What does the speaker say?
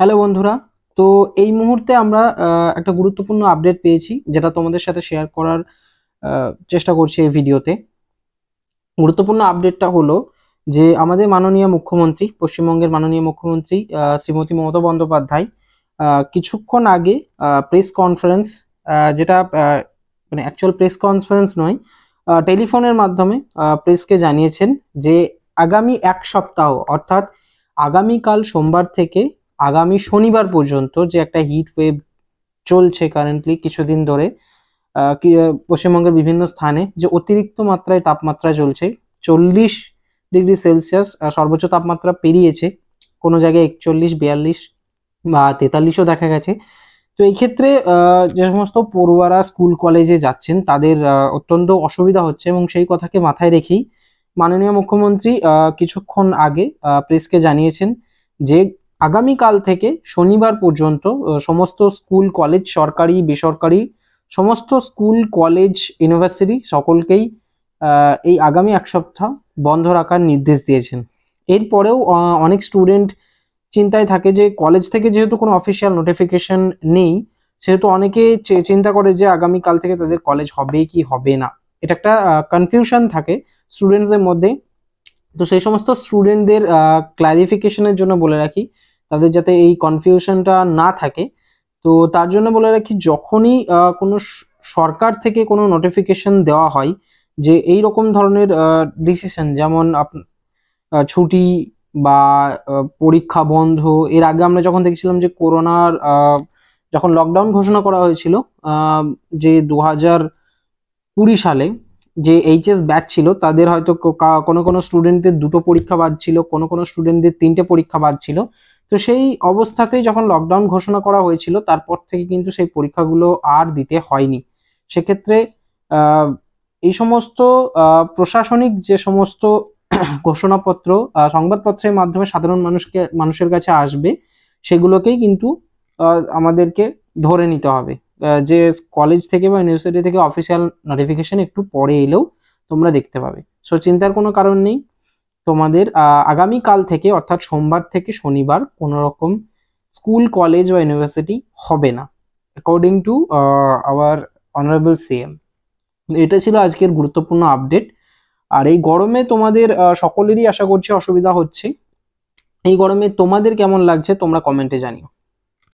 hello বন্ধুরা তো এই মুহূর্তে আমরা একটা গুরুত্বপূর্ণ আপডেট পেয়েছি যেটা তোমাদের সাথে শেয়ার করার চেষ্টা করছি এই ভিডিওতে গুরুত্বপূর্ণ আপডেটটা হলো যে আমাদের মাননীয় মুখ্যমন্ত্রী পশ্চিমবঙ্গের মাননীয় মুখ্যমন্ত্রী শ্রীমতী মমতা বন্দ্যোপাধ্যায় কিছুক্ষণ আগে প্রেস কনফারেন্স যেটা মানে অ্যাকচুয়াল প্রেস কনফারেন্স নয় টেলিফোনের মাধ্যমে প্রেসকে জানিয়েছেন যে আগামী এক সপ্তাহ অর্থাৎ আগামীকাল সোমবার থেকে আগামী শনিবার পর্যন্ত যে একটা হিট ওয়েভ চলছে কারেন্টলি কিছুদিন ধরে পশ্চিমবঙ্গের বিভিন্ন স্থানে যে অতিরিক্ত মাত্রায় তাপমাত্রা চলছে চল্লিশ ডিগ্রি সেলসিয়াস সর্বোচ্চ তাপমাত্রা পেরিয়েছে কোনো জায়গায় একচল্লিশ বিয়াল্লিশ বা তেতাল্লিশও দেখা গেছে তো এই ক্ষেত্রে যে সমস্ত পড়ুয়ারা স্কুল কলেজে যাচ্ছেন তাদের অত্যন্ত অসুবিধা হচ্ছে এবং সেই কথাকে মাথায় রেখেই মাননীয় মুখ্যমন্ত্রী কিছুক্ষণ আগে প্রেসকে জানিয়েছেন যে আগামীকাল থেকে শনিবার পর্যন্ত সমস্ত স্কুল কলেজ সরকারি বেসরকারি সমস্ত স্কুল কলেজ ইউনিভার্সিটি সকলকেই এই আগামী এক সপ্তাহ বন্ধ রাখার নির্দেশ দিয়েছেন এরপরেও অনেক স্টুডেন্ট চিন্তায় থাকে যে কলেজ থেকে যেহেতু কোনো অফিসিয়াল নোটিফিকেশন নেই সেহেতু অনেকে চিন্তা করে যে আগামীকাল থেকে তাদের কলেজ হবে কি হবে না এটা একটা কনফিউশন থাকে স্টুডেন্টসদের মধ্যে তো সেই সমস্ত স্টুডেন্টদের ক্লারিফিকেশনের জন্য বলে রাখি তাদের যাতে এই কনফিউশনটা না থাকে তো তার জন্য বলে রাখি যখনই কোনো সরকার থেকে কোনো নোটিফিকেশন দেওয়া হয় যে এই রকম ধরনের ডিসিশন যেমন আপ ছুটি বা পরীক্ষা বন্ধ এর আগে আমরা যখন দেখেছিলাম যে করোনার যখন লকডাউন ঘোষণা করা হয়েছিল যে দু হাজার কুড়ি সালে যে এইচএস ব্যাচ ছিল তাদের হয়তো কোনো কোনো স্টুডেন্টদের দুটো পরীক্ষা বাদ ছিল কোনো কোনো স্টুডেন্টদের তিনটে পরীক্ষা বাদ ছিল তো সেই অবস্থাতেই যখন লকডাউন ঘোষণা করা হয়েছিল তারপর থেকে কিন্তু সেই পরীক্ষাগুলো আর দিতে হয়নি সেক্ষেত্রে এই সমস্ত প্রশাসনিক যে সমস্ত ঘোষণাপত্র সংবাদপত্রের মাধ্যমে সাধারণ মানুষকে মানুষের কাছে আসবে সেগুলোকেই কিন্তু আমাদেরকে ধরে নিতে হবে যে কলেজ থেকে বা ইউনিভার্সিটি থেকে অফিসিয়াল নোটিফিকেশন একটু পরে এলেও তোমরা দেখতে পাবে সো চিন্তার কোনো কারণ নেই তোমাদের আগামীকাল থেকে অর্থাৎ সোমবার থেকে শনিবার কোনো রকম স্কুল কলেজ বা ইউনিভার্সিটি হবে না according to our honourable CM এটা ছিল আজকের গুরুত্বপূর্ণ আপডেট আর এই গরমে তোমাদের সকলেরই আশা করছি অসুবিধা হচ্ছে এই গরমে তোমাদের কেমন লাগছে তোমরা কমেন্টে জানিও